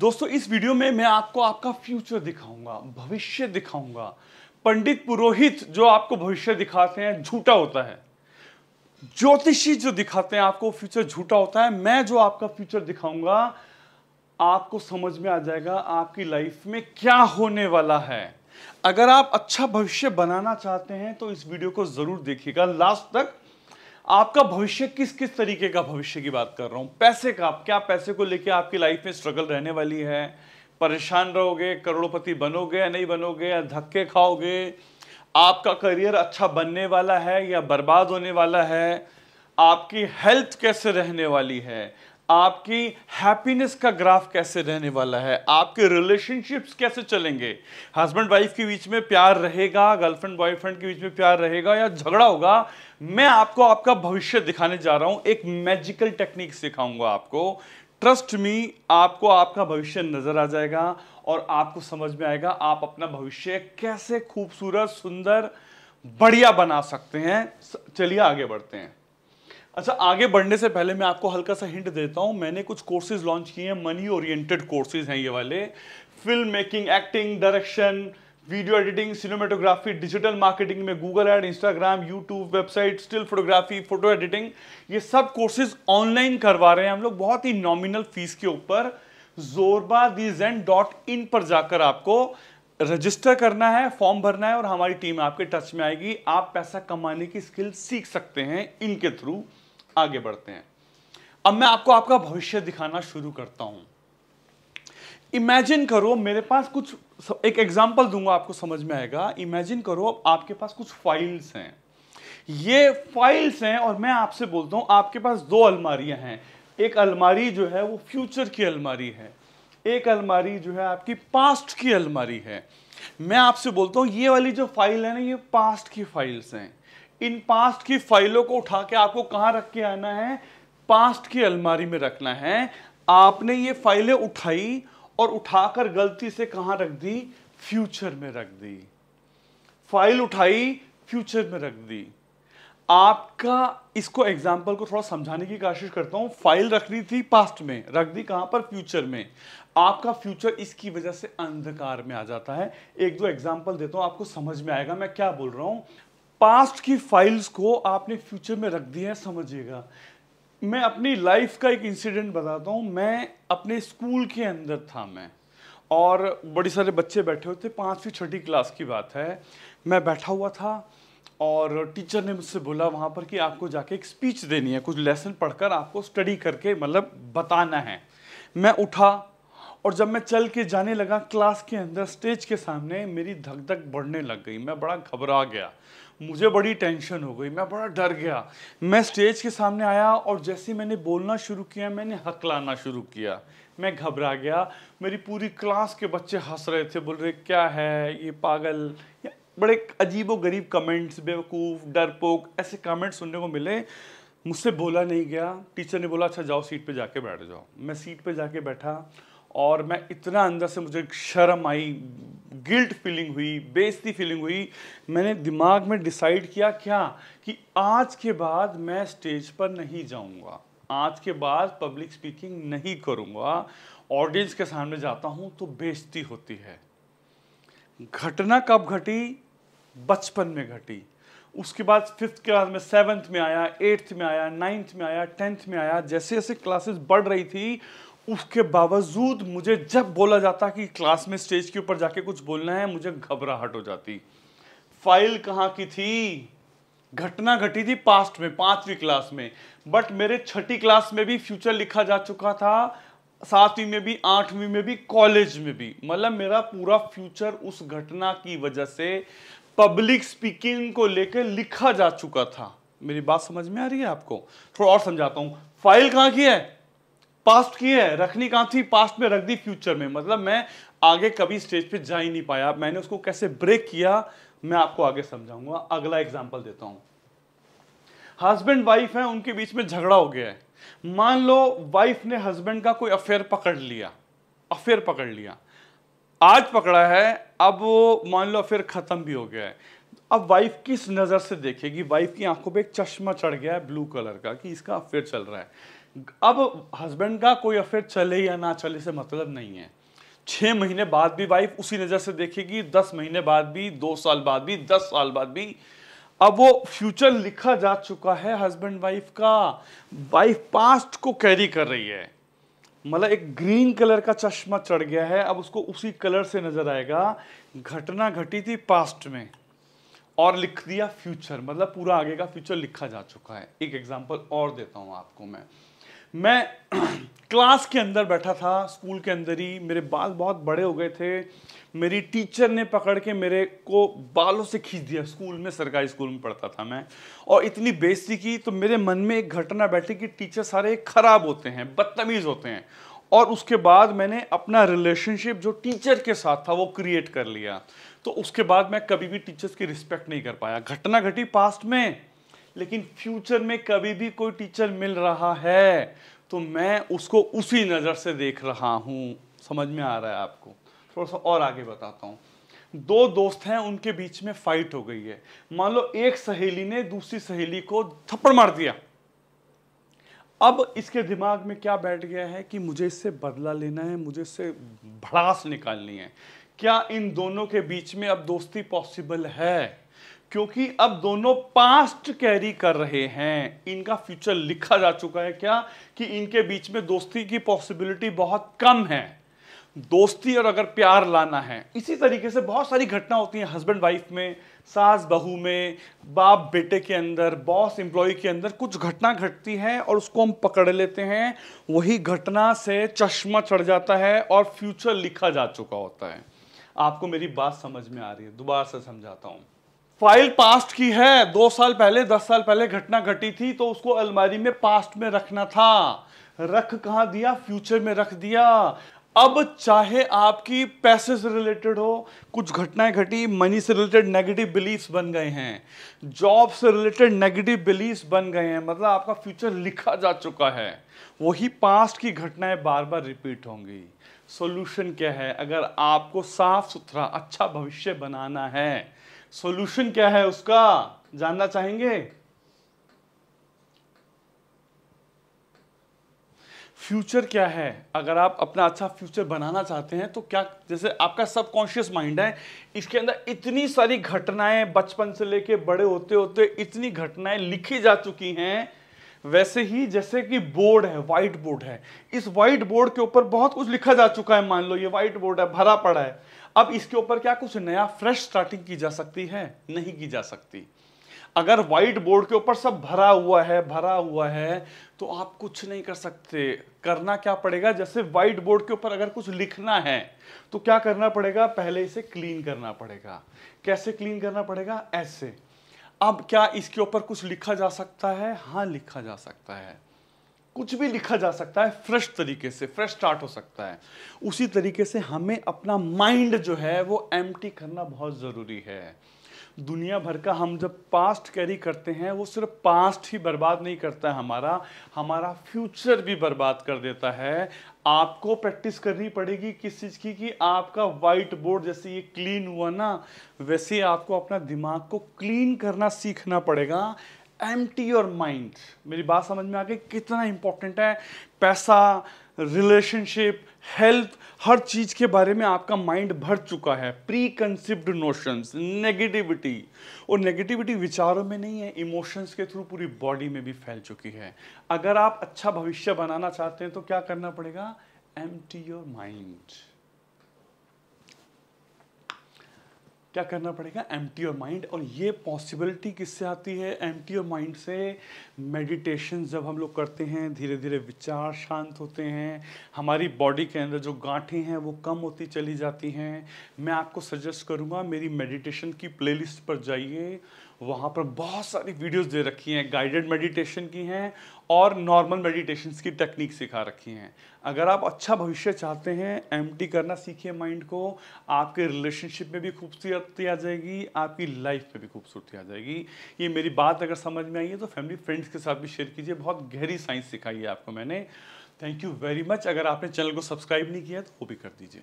दोस्तों इस वीडियो में मैं आपको आपका फ्यूचर दिखाऊंगा भविष्य दिखाऊंगा पंडित पुरोहित जो आपको भविष्य दिखाते हैं झूठा होता है ज्योतिषी जो दिखाते हैं आपको फ्यूचर झूठा होता है मैं जो आपका फ्यूचर दिखाऊंगा आपको समझ में आ जाएगा आपकी लाइफ में क्या होने वाला है अगर आप अच्छा भविष्य बनाना चाहते हैं तो इस वीडियो को जरूर देखिएगा लास्ट तक आपका भविष्य किस किस तरीके का भविष्य की बात कर रहा हूं पैसे का आप क्या पैसे को लेकर आपकी लाइफ में स्ट्रगल रहने वाली है परेशान रहोगे करोड़पति बनोगे या नहीं बनोगे या धक्के खाओगे आपका करियर अच्छा बनने वाला है या बर्बाद होने वाला है आपकी हेल्थ कैसे रहने वाली है आपकी हैप्पीनेस का ग्राफ कैसे रहने वाला है आपके रिलेशनशिप्स कैसे चलेंगे हस्बैंड वाइफ के बीच में प्यार रहेगा गर्लफ्रेंड बॉयफ्रेंड के बीच में प्यार रहेगा या झगड़ा होगा मैं आपको आपका भविष्य दिखाने जा रहा हूं एक मैजिकल टेक्निक सिखाऊंगा आपको ट्रस्ट मी आपको आपका भविष्य नजर आ जाएगा और आपको समझ में आएगा आप अपना भविष्य कैसे खूबसूरत सुंदर बढ़िया बना सकते हैं चलिए आगे बढ़ते हैं अच्छा आगे बढ़ने से पहले मैं आपको हल्का सा हिंट देता हूँ मैंने कुछ कोर्सेज लॉन्च किए हैं मनी ओरिएंटेड कोर्सेज हैं ये वाले film making acting direction video editing cinematography digital marketing में Google ad Instagram YouTube website still photography photo editing ये सब कोर्सेज ऑनलाइन करवा रहे हैं हम लोग बहुत ही नॉमिनल फीस के ऊपर जोरबा दी डॉट इन पर जाकर आपको रजिस्टर करना है फॉर्म भरना है और हमारी टीम आपके टच में आएगी आप पैसा कमाने की स्किल सीख सकते हैं इनके थ्रू आगे बढ़ते हैं अब मैं आपको आपका भविष्य दिखाना शुरू करता हूं इमेजिन करो मेरे पास कुछ एक एग्जाम्पल दूंगा आपको समझ में आएगा इमेजिन करो आपके पास कुछ फाइल्स हैं ये फाइल्स हैं और मैं आपसे बोलता हूं आपके पास दो अलमारियां हैं एक अलमारी जो है वो फ्यूचर की अलमारी है एक अलमारी जो है आपकी पास्ट की अलमारी है मैं आपसे बोलता हूँ ये वाली जो फाइल है ना ये पास्ट की फाइल्स हैं इन पास्ट की फाइलों को उठा के आपको कहां रख के आना है पास्ट की अलमारी में रखना है आपने ये फाइलें उठाई और उठाकर गलती से कहां रख दी फ्यूचर में रख दी फाइल उठाई फ्यूचर में रख दी आपका इसको एग्जाम्पल को थोड़ा समझाने की कोशिश करता हूं फाइल रखनी थी पास्ट में रख दी कहां पर फ्यूचर में आपका फ्यूचर इसकी वजह से अंधकार में आ जाता है एक दो एग्जाम्पल देता हूं आपको समझ में आएगा मैं क्या बोल रहा हूं पास्ट की फाइल्स को आपने फ्यूचर में रख दिया है समझिएगा मैं अपनी लाइफ का एक इंसिडेंट बताता हूँ मैं अपने स्कूल के अंदर था मैं और बड़े सारे बच्चे बैठे होते पाँचवीं छठी क्लास की बात है मैं बैठा हुआ था और टीचर ने मुझसे बोला वहाँ पर कि आपको जाके एक स्पीच देनी है कुछ लेसन पढ़कर आपको स्टडी करके मतलब बताना है मैं उठा और जब मैं चल के जाने लगा क्लास के अंदर स्टेज के सामने मेरी धक धक बढ़ने लग गई मैं बड़ा घबरा गया मुझे बड़ी टेंशन हो गई मैं बड़ा डर गया मैं स्टेज के सामने आया और जैसे मैंने बोलना शुरू किया मैंने हकलाना शुरू किया मैं घबरा गया मेरी पूरी क्लास के बच्चे हंस रहे थे बोल रहे क्या है ये पागल बड़े अजीबो गरीब कमेंट्स बेवकूफ़ डरपोक ऐसे कमेंट्स सुनने को मिले मुझसे बोला नहीं गया टीचर ने बोला अच्छा जाओ सीट पे जाके बैठ जाओ मैं सीट पे जाके बैठा और मैं इतना अंदर से मुझे शर्म आई गिल्ट फीलिंग हुई बेइज्जती फीलिंग हुई मैंने दिमाग में डिसाइड किया क्या कि आज के बाद मैं स्टेज पर नहीं जाऊंगा आज के बाद पब्लिक स्पीकिंग नहीं करूंगा ऑडियंस के सामने जाता हूं तो बेइज्जती होती है घटना कब घटी बचपन में घटी उसके बाद फिफ्थ क्लास में सेवन्थ में आया एट्थ में आया नाइन्थ में आया टेंथ में आया जैसे जैसे क्लासेस बढ़ रही थी उसके बावजूद मुझे जब बोला जाता कि क्लास में स्टेज के ऊपर जाके कुछ बोलना है मुझे घबराहट हो जाती फाइल कहाँ की थी घटना घटी थी पास्ट में पांचवी क्लास में बट मेरे छठी क्लास में भी फ्यूचर लिखा जा चुका था सातवीं में भी आठवीं में भी कॉलेज में भी मतलब मेरा पूरा फ्यूचर उस घटना की वजह से पब्लिक स्पीकिंग को लेकर लिखा जा चुका था मेरी बात समझ में आ रही है आपको थोड़ा और समझाता हूँ फाइल कहाँ की है पास्ट की है रखनी कहाँ थी पास्ट में रख दी फ्यूचर में मतलब मैं आगे कभी स्टेज पे जा ही नहीं पाया मैंने उसको कैसे ब्रेक किया मैं आपको आगे समझाऊंगा अगला एग्जाम्पल देता हूं हस्बैंड वाइफ है उनके बीच में झगड़ा हो गया है मान लो वाइफ ने हस्बैंड का कोई अफेयर पकड़ लिया अफेयर पकड़ लिया आज पकड़ा है अब वो मान लो अफेयर ख़त्म भी हो गया है अब वाइफ किस नज़र से देखेगी वाइफ की आंखों पे एक चश्मा चढ़ गया है ब्लू कलर का कि इसका अफेयर चल रहा है अब हस्बैंड का कोई अफेयर चले या ना चले से मतलब नहीं है छः महीने बाद भी वाइफ उसी नज़र से देखेगी दस महीने बाद भी दो साल बाद भी दस साल बाद भी अब वो फ्यूचर लिखा जा चुका है हस्बैंड वाइफ का वाइफ पास्ट को कैरी कर रही है मतलब एक ग्रीन कलर का चश्मा चढ़ गया है अब उसको उसी कलर से नज़र आएगा घटना घटी थी पास्ट में और लिख दिया फ्यूचर मतलब पूरा आगे का फ्यूचर लिखा जा चुका है एक एग्जांपल और देता हूं आपको मैं मैं क्लास के अंदर बैठा था स्कूल के अंदर ही मेरे बाल बहुत बड़े हो गए थे मेरी टीचर ने पकड़ के मेरे को बालों से खींच दिया स्कूल में सरकारी स्कूल में पढ़ता था मैं और इतनी बेइज्जती की तो मेरे मन में एक घटना बैठी कि टीचर सारे ख़राब होते हैं बदतमीज़ होते हैं और उसके बाद मैंने अपना रिलेशनशिप जो टीचर के साथ था वो क्रिएट कर लिया तो उसके बाद मैं कभी भी टीचर्स की रिस्पेक्ट नहीं कर पाया घटना घटी पास्ट में लेकिन फ्यूचर में कभी भी कोई टीचर मिल रहा है तो मैं उसको उसी नज़र से देख रहा हूँ समझ में आ रहा है आपको थोड़ा सा और आगे बताता हूँ दो दोस्त हैं उनके बीच में फाइट हो गई है मान लो एक सहेली ने दूसरी सहेली को थप्पड़ मार दिया अब इसके दिमाग में क्या बैठ गया है कि मुझे इससे बदला लेना है मुझे इससे भड़ास निकालनी है क्या इन दोनों के बीच में अब दोस्ती पॉसिबल है क्योंकि अब दोनों पास्ट कैरी कर रहे हैं इनका फ्यूचर लिखा जा चुका है क्या कि इनके बीच में दोस्ती की पॉसिबिलिटी बहुत कम है दोस्ती और अगर प्यार लाना है इसी तरीके से बहुत सारी घटना होती है हस्बैंड वाइफ में सास बहू में बाप बेटे के अंदर बॉस एम्प्लॉय के अंदर कुछ घटना घटती है और उसको हम पकड़ लेते हैं वही घटना से चश्मा चढ़ जाता है और फ्यूचर लिखा जा चुका होता है आपको मेरी बात समझ में आ रही है दोबारा से समझाता हूँ फाइल पास्ट की है दो साल पहले दस साल पहले घटना घटी थी तो उसको अलमारी में पास्ट में रखना था रख कहा दिया फ्यूचर में रख दिया अब चाहे आपकी पैसे से रिलेटेड हो कुछ घटनाएं घटी मनी से रिलेटेड नेगेटिव बिलीफ्स बन गए हैं जॉब से रिलेटेड नेगेटिव बिलीफ्स बन गए हैं मतलब आपका फ्यूचर लिखा जा चुका है वही पास्ट की घटनाएं बार बार रिपीट होंगी सॉल्यूशन क्या है अगर आपको साफ सुथरा अच्छा भविष्य बनाना है सॉल्यूशन क्या है उसका जानना चाहेंगे फ्यूचर क्या है अगर आप अपना अच्छा फ्यूचर बनाना चाहते हैं तो क्या जैसे आपका सबकॉन्शियस माइंड है इसके अंदर इतनी सारी घटनाएं बचपन से लेके बड़े होते होते इतनी घटनाएं लिखी जा चुकी हैं वैसे ही जैसे कि बोर्ड है व्हाइट बोर्ड है इस व्हाइट बोर्ड के ऊपर बहुत कुछ लिखा जा चुका है मान लो ये व्हाइट बोर्ड है भरा पड़ा है अब इसके ऊपर क्या कुछ नया फ्रेश स्टार्टिंग की जा सकती है नहीं की जा सकती अगर व्हाइट बोर्ड के ऊपर सब भरा हुआ है भरा हुआ है तो आप कुछ नहीं कर सकते करना क्या पड़ेगा जैसे व्हाइट बोर्ड के ऊपर अगर कुछ लिखना है तो क्या करना पड़ेगा पहले इसे क्लीन करना पड़ेगा कैसे क्लीन करना पड़ेगा ऐसे अब क्या इसके ऊपर कुछ लिखा जा सकता है हाँ लिखा जा सकता है कुछ भी लिखा जा सकता है फ्रेश तरीके से फ्रेश स्टार्ट हो सकता है उसी तरीके से हमें अपना माइंड जो है वो एम्प्टी करना बहुत ज़रूरी है दुनिया भर का हम जब पास्ट कैरी करते हैं वो सिर्फ पास्ट ही बर्बाद नहीं करता है हमारा हमारा फ्यूचर भी बर्बाद कर देता है आपको प्रैक्टिस करनी पड़ेगी किस चीज़ की कि आपका वाइट बोर्ड जैसे ये क्लीन हुआ ना वैसे आपको अपना दिमाग को क्लीन करना सीखना पड़ेगा एम टी योर माइंड मेरी बात समझ में आ गई कितना इंपॉर्टेंट है पैसा रिलेशनशिप हेल्थ हर चीज़ के बारे में आपका माइंड भर चुका है प्री कंसिप्ड नोशंस नेगेटिविटी और नेगेटिविटी विचारों में नहीं है इमोशंस के थ्रू पूरी बॉडी में भी फैल चुकी है अगर आप अच्छा भविष्य बनाना चाहते हैं तो क्या करना पड़ेगा एम योर माइंड क्या करना पड़ेगा एम टी योर माइंड और ये पॉसिबिलिटी किससे आती है एम टी योर माइंड से मेडिटेशन जब हम लोग करते हैं धीरे धीरे विचार शांत होते हैं हमारी बॉडी के अंदर जो गांठें हैं वो कम होती चली जाती हैं मैं आपको सजेस्ट करूँगा मेरी मेडिटेशन की प्लेलिस्ट पर जाइए वहाँ पर बहुत सारी वीडियोस दे रखी हैं गाइडेड मेडिटेशन की हैं और नॉर्मल मेडिटेशन की टेक्निक सिखा रखी हैं अगर आप अच्छा भविष्य चाहते हैं एम करना सीखिए माइंड को आपके रिलेशनशिप में भी खूबसूरती आ जाएगी आपकी लाइफ में भी खूबसूरती आ जाएगी ये मेरी बात अगर समझ में आई है तो फैमिली फ्रेंड्स के साथ भी शेयर कीजिए बहुत गहरी साइंस सिखाई है आपको मैंने थैंक यू वेरी मच अगर आपने चैनल को सब्सक्राइब नहीं किया तो वो भी कर दीजिए